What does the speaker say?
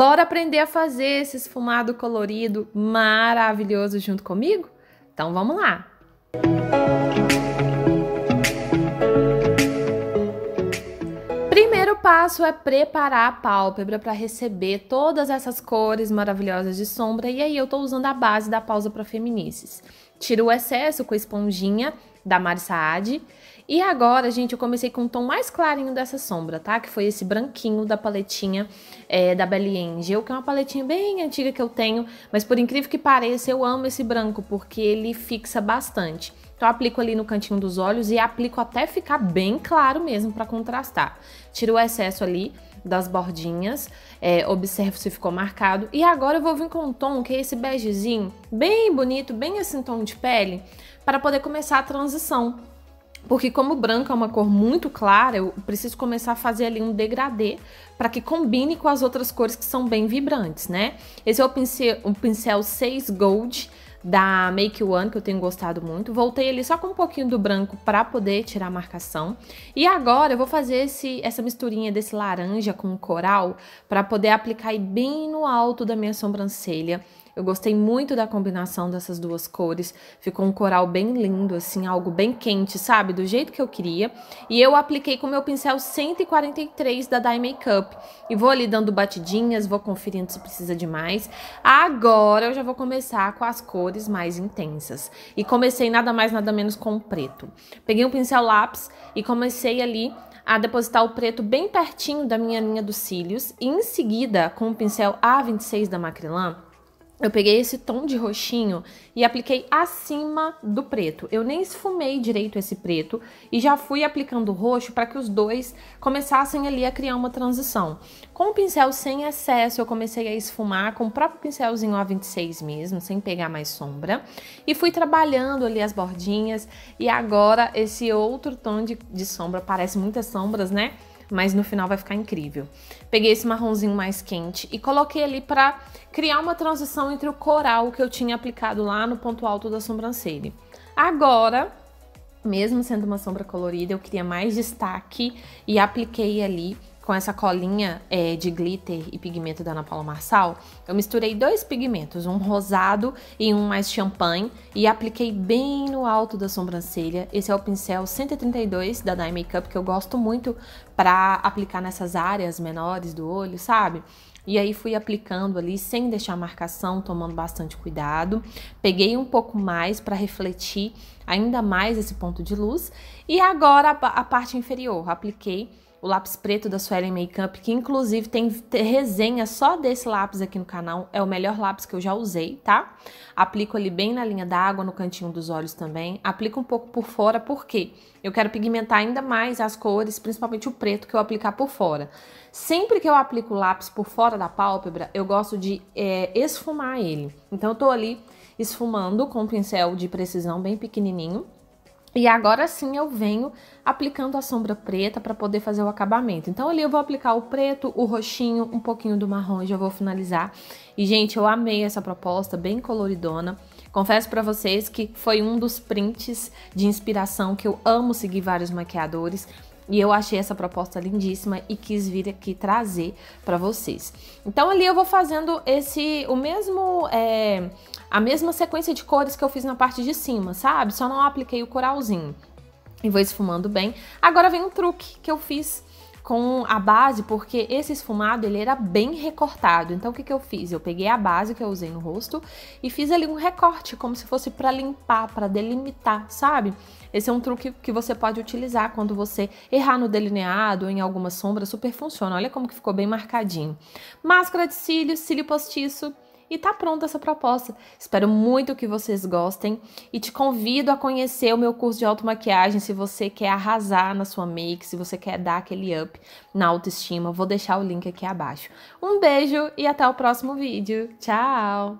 Bora aprender a fazer esse esfumado colorido maravilhoso junto comigo? Então vamos lá! Primeiro passo é preparar a pálpebra para receber todas essas cores maravilhosas de sombra e aí eu estou usando a base da pausa para feminices. Tiro o excesso com a esponjinha da Mari Saad. E agora, gente, eu comecei com um tom mais clarinho dessa sombra, tá? Que foi esse branquinho da paletinha é, da Belly Angel, que é uma paletinha bem antiga que eu tenho, mas por incrível que pareça, eu amo esse branco, porque ele fixa bastante. Então eu aplico ali no cantinho dos olhos e aplico até ficar bem claro mesmo para contrastar. Tiro o excesso ali das bordinhas, é, observo se ficou marcado. E agora eu vou vir com um tom que é esse begezinho, bem bonito, bem assim tom de pele, para poder começar a transição. Porque como o branco é uma cor muito clara, eu preciso começar a fazer ali um degradê para que combine com as outras cores que são bem vibrantes, né? Esse é o pincel, o pincel 6 Gold, da Make One, que eu tenho gostado muito. Voltei ali só com um pouquinho do branco para poder tirar a marcação. E agora eu vou fazer esse, essa misturinha desse laranja com coral para poder aplicar bem no alto da minha sobrancelha eu gostei muito da combinação dessas duas cores. Ficou um coral bem lindo, assim, algo bem quente, sabe? Do jeito que eu queria. E eu apliquei com meu pincel 143 da Dye Makeup. E vou ali dando batidinhas, vou conferindo se precisa de mais. Agora eu já vou começar com as cores mais intensas. E comecei nada mais, nada menos com o preto. Peguei um pincel lápis e comecei ali a depositar o preto bem pertinho da minha linha dos cílios. E em seguida, com o pincel A26 da Macrylan, eu peguei esse tom de roxinho e apliquei acima do preto. Eu nem esfumei direito esse preto e já fui aplicando o roxo para que os dois começassem ali a criar uma transição. Com o pincel sem excesso, eu comecei a esfumar com o próprio pincelzinho A26 mesmo, sem pegar mais sombra. E fui trabalhando ali as bordinhas e agora esse outro tom de, de sombra, parece muitas sombras, né? mas no final vai ficar incrível. Peguei esse marronzinho mais quente e coloquei ali para criar uma transição entre o coral que eu tinha aplicado lá no ponto alto da sobrancelha. Agora, mesmo sendo uma sombra colorida, eu queria mais destaque e apliquei ali com essa colinha é, de glitter e pigmento da Ana Paula Marçal, eu misturei dois pigmentos, um rosado e um mais champanhe, e apliquei bem no alto da sobrancelha. Esse é o pincel 132 da Dye Makeup, que eu gosto muito para aplicar nessas áreas menores do olho, sabe? E aí fui aplicando ali sem deixar marcação, tomando bastante cuidado. Peguei um pouco mais para refletir ainda mais esse ponto de luz. E agora a parte inferior, apliquei o lápis preto da Suelen Makeup, que inclusive tem resenha só desse lápis aqui no canal, é o melhor lápis que eu já usei, tá? Aplico ali bem na linha d'água, no cantinho dos olhos também, aplico um pouco por fora, porque eu quero pigmentar ainda mais as cores, principalmente o preto que eu aplicar por fora. Sempre que eu aplico o lápis por fora da pálpebra, eu gosto de é, esfumar ele. Então eu tô ali esfumando com um pincel de precisão bem pequenininho, e agora sim eu venho aplicando a sombra preta para poder fazer o acabamento. Então ali eu vou aplicar o preto, o roxinho, um pouquinho do marrom e já vou finalizar. E gente, eu amei essa proposta, bem coloridona. Confesso para vocês que foi um dos prints de inspiração que eu amo seguir vários maquiadores. E eu achei essa proposta lindíssima e quis vir aqui trazer para vocês. Então ali eu vou fazendo esse o mesmo é, a mesma sequência de cores que eu fiz na parte de cima, sabe? Só não apliquei o coralzinho. E vou esfumando bem. Agora vem um truque que eu fiz com a base, porque esse esfumado ele era bem recortado. Então o que, que eu fiz? Eu peguei a base que eu usei no rosto e fiz ali um recorte, como se fosse para limpar, para delimitar, sabe? Esse é um truque que você pode utilizar quando você errar no delineado ou em alguma sombra, super funciona. Olha como que ficou bem marcadinho. Máscara de cílios, cílio postiço, e tá pronta essa proposta. Espero muito que vocês gostem e te convido a conhecer o meu curso de automaquiagem se você quer arrasar na sua make, se você quer dar aquele up na autoestima. Vou deixar o link aqui abaixo. Um beijo e até o próximo vídeo. Tchau!